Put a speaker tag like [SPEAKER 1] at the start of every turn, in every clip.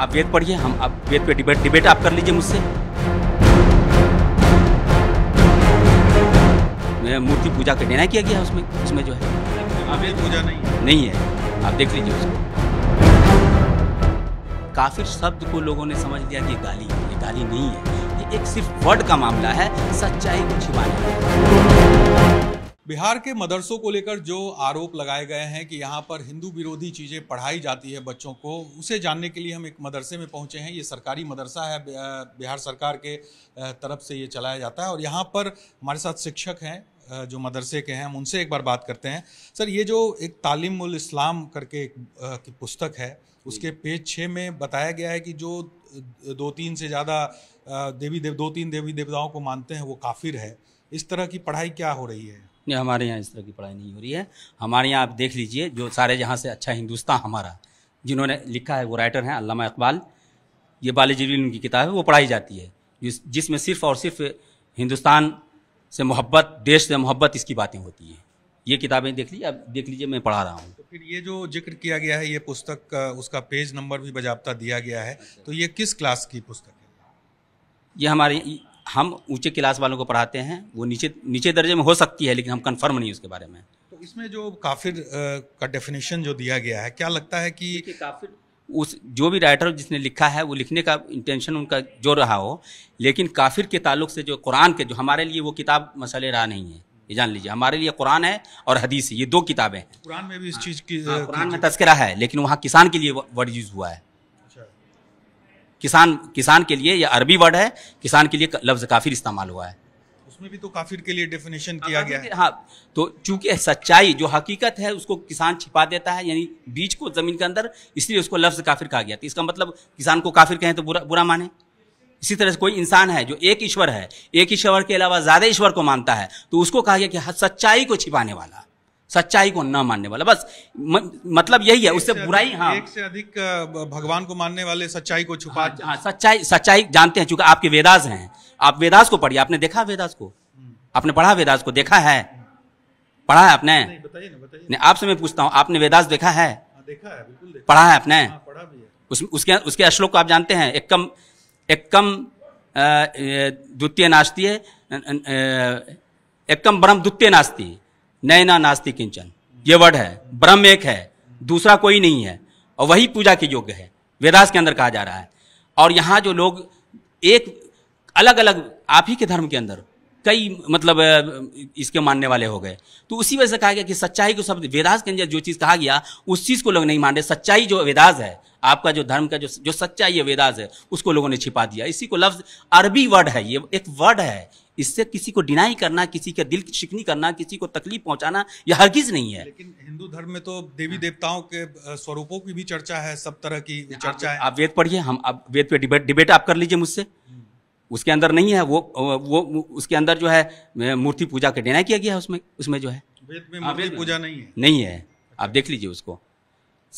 [SPEAKER 1] आप वेद पढ़िए हम आप वेद पे डिबेट डिबेट आप कर लीजिए मुझसे मेरा मूर्ति पूजा का निर्णय किया गया उसमें उसमें जो है अवेद पूजा नहीं नहीं है आप देख लीजिए उसको काफिर शब्द को लोगों ने समझ लिया कि गाली ये गाली नहीं है ये एक सिर्फ वर्ड का मामला है सच्चाई को छिपाने
[SPEAKER 2] बिहार के मदरसों को लेकर जो आरोप लगाए गए हैं कि यहाँ पर हिंदू विरोधी चीज़ें पढ़ाई जाती है बच्चों को उसे जानने के लिए हम एक मदरसे में पहुँचे हैं ये सरकारी मदरसा है बिहार सरकार के तरफ से ये चलाया जाता है और यहाँ पर हमारे साथ शिक्षक हैं जो मदरसे के हैं हम उनसे एक बार बात करते हैं सर ये जो एक तालीम इस्लाम करके एक की पुस्तक है उसके पेज छः में बताया गया है कि जो दो तीन से ज़्यादा देवी देव दो तीन देवी देवताओं को मानते हैं वो काफिर है इस तरह की पढ़ाई क्या हो रही है
[SPEAKER 1] हमारे यहाँ इस तरह की पढ़ाई नहीं हो रही है हमारे यहाँ आप देख लीजिए जो सारे जहाँ से अच्छा हिंदुस्तान हमारा जिन्होंने लिखा है वो राइटर हैं अलामा इकबाल ये बालीजील उनकी किताब है वो पढ़ाई जाती है जिसमें सिर्फ और सिर्फ हिंदुस्तान से मोहब्बत देश से मोहब्बत इसकी बातें होती हैं ये किताबें देख लीजिए अब देख लीजिए मैं पढ़ा रहा हूँ
[SPEAKER 2] तो फिर ये जो जिक्र किया गया है ये पुस्तक उसका पेज नंबर भी बजाबता दिया गया है तो ये किस क्लास की पुस्तक है
[SPEAKER 1] ये हमारे हम ऊंचे क्लास वालों को पढ़ाते हैं वो नीचे नीचे दर्जे में हो सकती है लेकिन हम कंफर्म नहीं उसके बारे में तो
[SPEAKER 2] इसमें जो काफिर का डेफिनेशन जो दिया गया है क्या लगता है कि काफिर
[SPEAKER 1] उस जो भी राइटर जिसने लिखा है वो लिखने का इंटेंशन उनका जो रहा हो लेकिन काफिर के ताल्लुक से जो कुरान के जो हमारे लिए वो किताब मसले रहा नहीं है ये जान लीजिए हमारे लिए कुरान है और हदीस ये दो किताबें हैं कुरान
[SPEAKER 2] में भी इस हाँ, चीज़ की हाँ, कुरान में
[SPEAKER 1] तस्करा है लेकिन वहाँ किसान के लिए वर्ड यूज़ हुआ है किसान किसान के लिए यह अरबी वर्ड है किसान के लिए लफ्ज काफिर इस्तेमाल हुआ है उसमें भी तो काफिर के लिए डेफिनेशन किया हाँ, गया है हाँ तो चूंकि सच्चाई जो हकीकत है उसको किसान छिपा देता है यानी बीज को जमीन के अंदर इसलिए उसको लफ्ज काफिर कहा गया तो इसका मतलब किसान को काफिर कहें तो बुरा बुरा माने इसी तरह से कोई इंसान है जो एक ईश्वर है एक ईश्वर के अलावा ज्यादा ईश्वर को मानता है तो उसको कहा गया कि सच्चाई को छिपाने वाला सच्चाई को न मानने वाला बस म, मतलब यही है उससे बुराई हाँ एक
[SPEAKER 2] से अधिक भगवान को मानने वाले
[SPEAKER 1] सच्चाई को छुपा हाँ, हाँ सच्चाई सच्चाई जानते हैं चूंकि आपके वेदास हैं आप वेदास को पढ़िए आपने देखा वेदास को हम्म। आपने पढ़ा वेदास को देखा है पढ़ा है आपने बताइए ना आपसे मैं पूछता हूँ आपने वेदास देखा है हाँ, देखा है बिल्कुल पढ़ा है आपने हाँ, उसके उसके श्लोक को आप जानते हैं एक कम एक कम द्वितीय नाश्ती है एकम ब्रह्म द्वितीय नास्ती नैना नास्ति किंचन ये वर्ड है ब्रह्म एक है दूसरा कोई नहीं है और वही पूजा के योग्य है वेदास के अंदर कहा जा रहा है और यहाँ जो लोग एक अलग अलग आप ही के धर्म के अंदर कई मतलब इसके मानने वाले हो गए तो उसी वजह से कहा गया कि सच्चाई को शब्द वेदास के अंदर जो चीज़ कहा गया उस चीज़ को लोग नहीं मान रहे सच्चाई जो वेदास है आपका जो धर्म का जो जो सच्चाई है वेदास है उसको लोगों ने छिपा दिया इसी को लफ्ज़ अरबी वर्ड है ये एक वर्ड है इससे किसी को डिनाई करना किसी का दिल शिकनी करना किसी को तकलीफ पहुंचाना यह हरगिज नहीं है लेकिन
[SPEAKER 2] हिंदू धर्म में तो देवी हाँ। देवताओं के स्वरूपों की भी चर्चा है सब तरह की चर्चा है आप वेद
[SPEAKER 1] पढ़िए हम आप वेद पे डिबेट डिबेट आप कर लीजिए मुझसे हम्म। उसके अंदर नहीं है वो वो उसके अंदर जो है मूर्ति पूजा का डिनाई किया गया है उसमें उसमें जो है
[SPEAKER 2] वेद में हाँ, मूर्ति पूजा नहीं है
[SPEAKER 1] नहीं है आप देख लीजिए उसको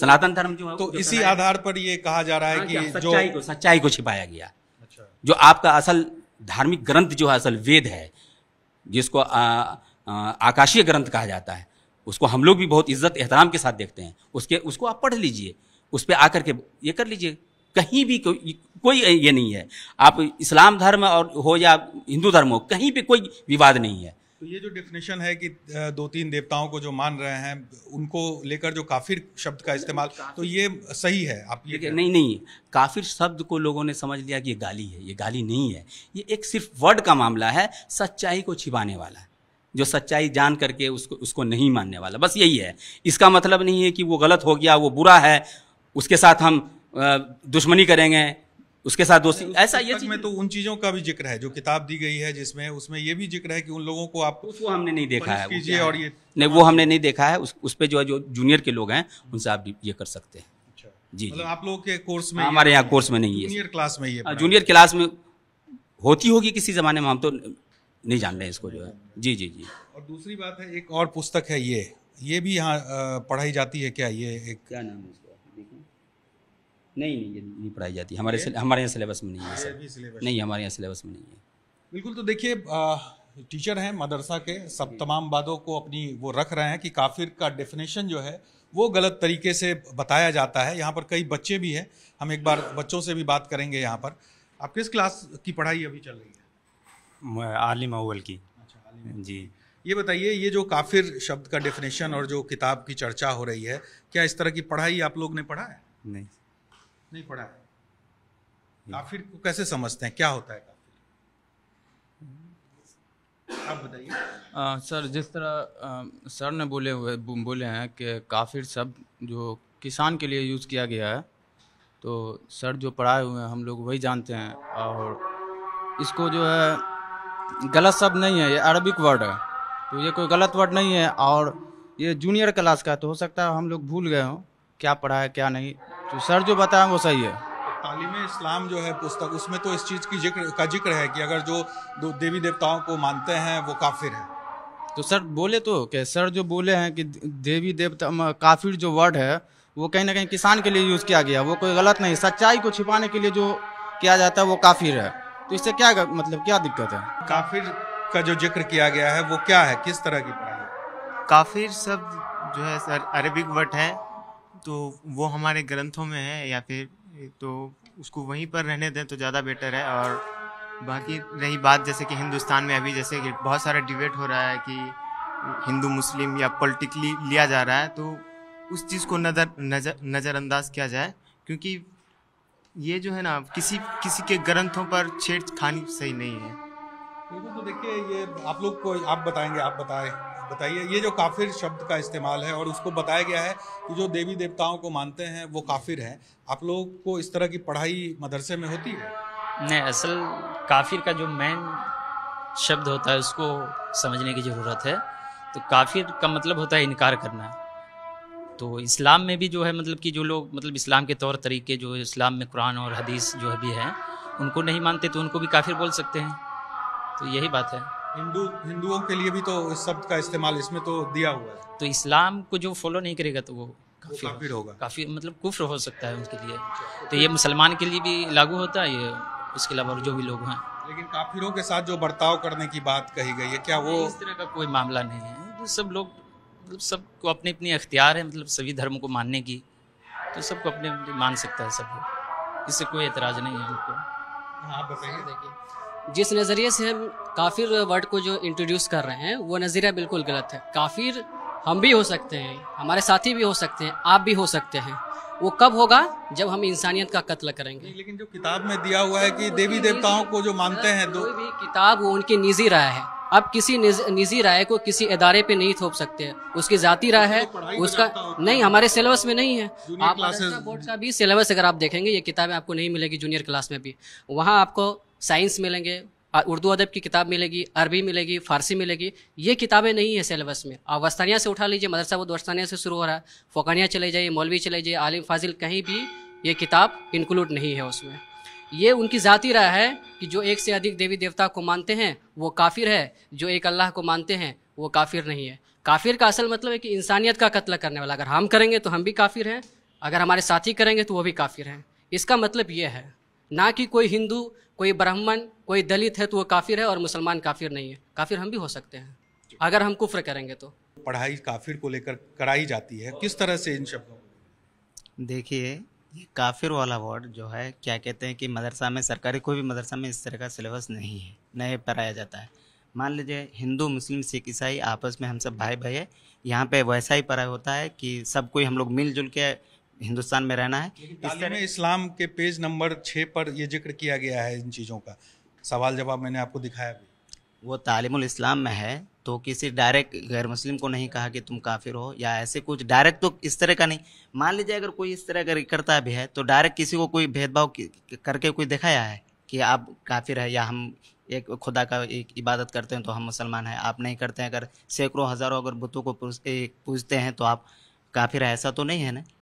[SPEAKER 1] सनातन धर्म जो है तो इसी आधार पर ये कहा जा रहा है हाँ, कि सच्चाई को सच्चाई को छिपाया गया अच्छा। जो आपका असल धार्मिक ग्रंथ जो है असल वेद है जिसको आकाशीय ग्रंथ कहा जाता है उसको हम लोग भी बहुत इज्जत एहतराम के साथ देखते हैं उसके उसको आप पढ़ लीजिए उस पर आकर के ये कर लीजिए कहीं भी को, कोई ये नहीं है आप इस्लाम धर्म और हो या हिंदू धर्म हो कहीं पर कोई विवाद नहीं है
[SPEAKER 2] तो ये जो डेफिनेशन है कि दो तीन देवताओं को जो मान रहे हैं उनको लेकर जो काफिर शब्द का इस्तेमाल तो ये सही है आप ये नहीं नहीं काफिर
[SPEAKER 1] शब्द को लोगों ने समझ लिया कि ये गाली है ये गाली नहीं है ये एक सिर्फ वर्ड का मामला है सच्चाई को छिपाने वाला जो सच्चाई जान करके उसको उसको नहीं मानने वाला बस यही है इसका मतलब नहीं है कि वो गलत हो गया वो बुरा है उसके साथ हम दुश्मनी करेंगे उसके साथ दोस्ती
[SPEAKER 2] ऐसा ये चीज़ में तो उन चीज़ों का भी जिक्र है जो किताब दी गई है जिसमें उसमें ये भी जिक्र है कि उन लोगों को आप उसको हमने नहीं देखा है कीजिए और ये
[SPEAKER 1] नहीं वो हमने नहीं देखा है उस उस पर जो है जो जूनियर के लोग हैं उनसे आप ये कर सकते हैं अच्छा। जी मतलब
[SPEAKER 2] आप लोगों के कोर्स में हमारे यहाँ कोर्स में नहीं है जूनियर क्लास में ये जूनियर हाँ,
[SPEAKER 1] क्लास में होती होगी किसी ज़माने में हम तो नहीं जान रहे हैं इसको जो है जी जी जी
[SPEAKER 2] और दूसरी बात है एक और पुस्तक है ये ये भी यहाँ पढ़ाई जाती है क्या ये एक क्या नाम है
[SPEAKER 1] नहीं नहीं ये नहीं पढ़ाई जाती हमारे हमारे यहाँ सिलेबस में नहीं है सर नहीं हमारे यहाँ सिलेबस में नहीं है
[SPEAKER 2] बिल्कुल तो देखिए टीचर हैं मदरसा के सब तमाम बातों को अपनी वो रख रहे हैं कि काफिर का डेफिनेशन जो है वो गलत तरीके से बताया जाता है यहाँ पर कई बच्चे भी हैं हम एक बार बच्चों से भी बात करेंगे यहाँ पर आप किस क्लास की पढ़ाई अभी चल
[SPEAKER 1] रही है आलिम अव्वल की अच्छा जी
[SPEAKER 2] ये बताइए ये जो काफिर शब्द का डेफिनेशन और जो किताब की चर्चा हो रही है क्या इस तरह की पढ़ाई आप लोग ने पढ़ा है नहीं नहीं पढ़ा है हम्म। काफिर को कैसे समझते हैं क्या होता है काफिर आप बताइए सर जिस तरह आ, सर ने बोले हुए बोले हैं
[SPEAKER 1] कि काफिर शब्द जो किसान के लिए यूज़ किया गया है तो सर जो पढ़ाए हुए हैं हम लोग वही जानते हैं और इसको जो है गलत शब्द नहीं है ये अरबिक वर्ड है तो ये कोई गलत वर्ड नहीं है और ये जूनियर क्लास का है तो हो सकता है हम लोग भूल गए हों क्या पढ़ा है क्या नहीं तो सर जो बताएं वो सही है
[SPEAKER 2] तालीम इस्लाम जो है पुस्तक उसमें तो इस चीज़ की जिक्र का जिक्र है कि अगर जो देवी देवताओं को मानते हैं वो काफिर है तो सर बोले तो कि सर जो बोले हैं कि देवी
[SPEAKER 1] देवता काफिर जो वर्ड है वो कहीं ना कहीं किसान के लिए यूज़ किया गया वो कोई गलत नहीं सच्चाई को छिपाने
[SPEAKER 2] के लिए जो किया जाता है वो काफिर है तो इससे क्या मतलब क्या दिक्कत है काफिर का जो जिक्र किया गया है वो क्या है किस तरह की पढ़ाई काफिर शब्द जो है सर अरबिक वर्ड है तो वो हमारे ग्रंथों में है या फिर तो
[SPEAKER 1] उसको वहीं पर रहने दें तो ज़्यादा बेटर है और बाकी रही बात जैसे कि हिंदुस्तान में अभी जैसे कि बहुत सारा डिबेट हो रहा है कि हिंदू मुस्लिम या पॉलिटिकली लिया जा रहा है तो उस चीज़ को नज़र नज़र नज़रअंदाज किया जाए क्योंकि ये जो है ना किसी किसी के ग्रंथों पर छेड़खानी सही नहीं है
[SPEAKER 2] तो देखिए ये आप लोग को आप बताएंगे आप बताएं बताइए ये जो काफिर शब्द का इस्तेमाल है और उसको बताया गया है कि जो देवी देवताओं को मानते हैं वो काफिर हैं आप लोग को इस तरह की पढ़ाई मदरसे में होती है नहीं असल काफिर का जो मेन शब्द
[SPEAKER 1] होता है उसको समझने की ज़रूरत है तो काफिर का मतलब होता है इनकार करना तो इस्लाम में भी जो है मतलब कि जो लोग मतलब इस्लाम के तौर तरीके जो इस्लाम में कुरान और
[SPEAKER 2] हदीस जो भी हैं
[SPEAKER 1] उनको नहीं मानते तो उनको भी काफिर बोल सकते हैं तो यही बात है
[SPEAKER 2] हिंदू हिंदुओं के लिए भी तो इस शब्द का इस्तेमाल इसमें तो दिया हुआ
[SPEAKER 1] है तो इस्लाम को जो फॉलो नहीं करेगा तो वो काफी काफी होगा काफी मतलब कुफ्र हो सकता है उनके लिए तो ये मुसलमान के
[SPEAKER 2] लिए भी लागू होता है ये उसके अलावा जो भी लोग हैं लेकिन काफिरों के साथ जो बर्ताव करने की बात कही गई है क्या वो इस तरह का कोई मामला नहीं है तो सब लोग मतलब सबको अपने अपने
[SPEAKER 1] अख्तियार है मतलब सभी धर्म को मानने की तो सबको अपने मान सकता है सब लोग इससे
[SPEAKER 3] कोई एतराज़ नहीं है उनको हाँ, बताइए देखिए जिस नज़रिए से हम काफिर वर्ड को जो इंट्रोड्यूस कर रहे हैं वो नज़रिया बिल्कुल गलत है काफिर हम भी हो सकते हैं हमारे साथी भी हो सकते हैं आप भी हो सकते हैं वो कब होगा जब हम इंसानियत का कत्ल करेंगे लेकिन जो किताब में दिया हुआ है कि देवी देवताओं को जो मानते हैं दो भी किताब वो उनकी निजी राय है अब किसी निजी राय को किसी इदारे पे नहीं थोप सकते उसकी जाती राय है तो उसका नहीं हमारे सिलेबस में नहीं है आप बोर्ड अच्छा, का भी सिलेबस अगर आप देखेंगे ये किताबें आपको नहीं मिलेगी जूनियर क्लास में भी वहाँ आपको साइंस मिलेंगे उर्दू अदब की किताब मिलेगी अरबी मिलेगी फारसी मिलेगी ये किताबें नहीं है सिलेबस में आप वस्तानिया से उठा लीजिए मदरसा वो वस्तानिया से शुरू हो रहा है फोकानिया चले जाइए मौलवी चले जाइए आलिम फाजिल कहीं भी ये किताब इंक्लूड नहीं है उसमें ये उनकी ज़ाती राय है कि जो एक से अधिक देवी देवता को मानते हैं वो काफिर है जो एक अल्लाह को मानते हैं वो काफिर नहीं है काफिर का असल मतलब है कि इंसानियत का कत्ल करने वाला अगर हम करेंगे तो हम भी काफिर हैं अगर हमारे साथी करेंगे तो वो भी काफिर हैं इसका मतलब ये है ना कि कोई हिंदू कोई ब्राह्मण कोई दलित है तो वो काफिर है और मुसलमान काफिर नहीं है काफिर हम भी हो सकते हैं अगर हम कुफ्र करेंगे तो
[SPEAKER 2] पढ़ाई काफिर को लेकर कराई जाती है किस तरह से इन शब्दों देखिए ये काफिर वाला वर्ड जो है
[SPEAKER 1] क्या कहते हैं कि मदरसा में सरकारी कोई भी मदरसा में इस तरह का सिलेबस नहीं है नए पढ़ाया जाता है मान लीजिए हिंदू मुस्लिम सिख ईसाई आपस में हम सब भाई भाई है यहाँ पे वैसा ही पढ़ाई होता है कि सब कोई हम लोग मिलजुल के हिंदुस्तान में रहना है
[SPEAKER 2] इस तरह इस्लाम के पेज नंबर छः पर यह जिक्र किया गया है इन चीज़ों का सवाल जवाब मैंने आपको दिखाया भी वो
[SPEAKER 1] तालीम इस्लाम में है तो किसी डायरेक्ट गैर मुस्लिम को नहीं कहा कि तुम काफिर हो या ऐसे कुछ डायरेक्ट तो इस तरह का नहीं मान लीजिए अगर कोई इस तरह का करता भी है तो डायरेक्ट किसी को कोई भेदभाव करके कोई दिखाया है कि आप काफिर है या हम एक खुदा का एक इबादत करते हैं तो हम मुसलमान हैं आप नहीं करते हैं अगर सैकड़ों हज़ारों अगर बुतों को पूजते हैं तो आप काफिर है ऐसा तो नहीं है ना